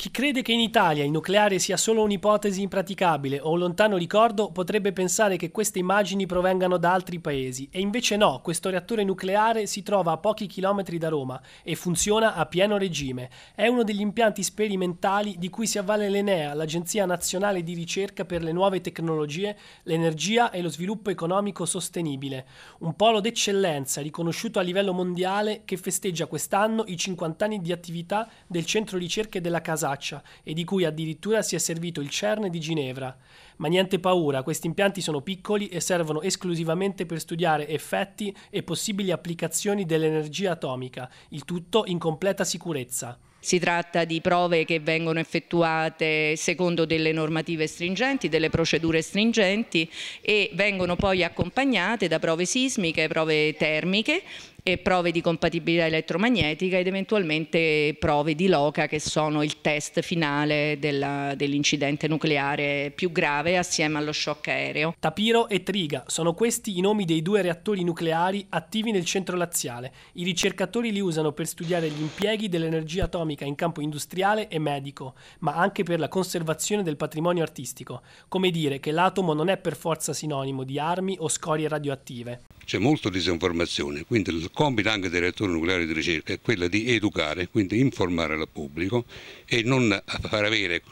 Chi crede che in Italia il nucleare sia solo un'ipotesi impraticabile o un lontano ricordo potrebbe pensare che queste immagini provengano da altri paesi e invece no, questo reattore nucleare si trova a pochi chilometri da Roma e funziona a pieno regime. È uno degli impianti sperimentali di cui si avvale l'Enea, l'Agenzia Nazionale di Ricerca per le Nuove Tecnologie, l'Energia e lo Sviluppo Economico Sostenibile, un polo d'eccellenza riconosciuto a livello mondiale che festeggia quest'anno i 50 anni di attività del centro ricerche della Casata traccia e di cui addirittura si è servito il CERN di Ginevra. Ma niente paura, questi impianti sono piccoli e servono esclusivamente per studiare effetti e possibili applicazioni dell'energia atomica, il tutto in completa sicurezza. Si tratta di prove che vengono effettuate secondo delle normative stringenti, delle procedure stringenti e vengono poi accompagnate da prove sismiche, prove termiche e prove di compatibilità elettromagnetica ed eventualmente prove di loca che sono il test finale dell'incidente nucleare più grave assieme allo shock aereo. Tapiro e Triga sono questi i nomi dei due reattori nucleari attivi nel centro laziale. I ricercatori li usano per studiare gli impieghi dell'energia atomica economica in campo industriale e medico, ma anche per la conservazione del patrimonio artistico, come dire che l'atomo non è per forza sinonimo di armi o scorie radioattive. C'è molta disinformazione, quindi il compito anche del reattori nucleare di ricerca è quello di educare, quindi informare il pubblico e non far avere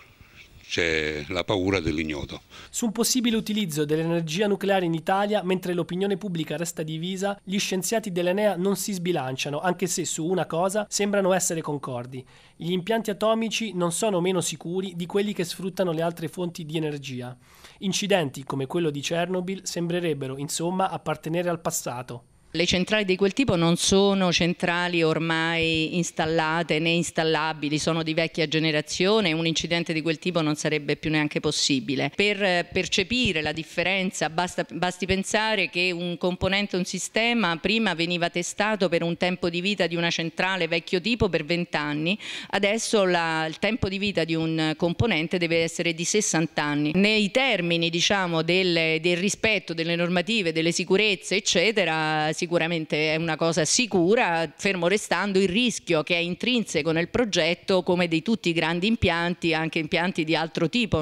c'è la paura dell'ignoto. Su un possibile utilizzo dell'energia nucleare in Italia, mentre l'opinione pubblica resta divisa, gli scienziati dell'Enea non si sbilanciano, anche se su una cosa sembrano essere concordi. Gli impianti atomici non sono meno sicuri di quelli che sfruttano le altre fonti di energia. Incidenti come quello di Chernobyl sembrerebbero, insomma, appartenere al passato. Le centrali di quel tipo non sono centrali ormai installate né installabili, sono di vecchia generazione, un incidente di quel tipo non sarebbe più neanche possibile. Per eh, percepire la differenza basta, basti pensare che un componente, un sistema prima veniva testato per un tempo di vita di una centrale vecchio tipo per 20 anni, adesso la, il tempo di vita di un componente deve essere di 60 anni. Nei termini diciamo, del, del rispetto delle normative, delle sicurezze eccetera sicuramente è una cosa sicura, fermo restando il rischio che è intrinseco nel progetto come di tutti i grandi impianti, anche impianti di altro tipo.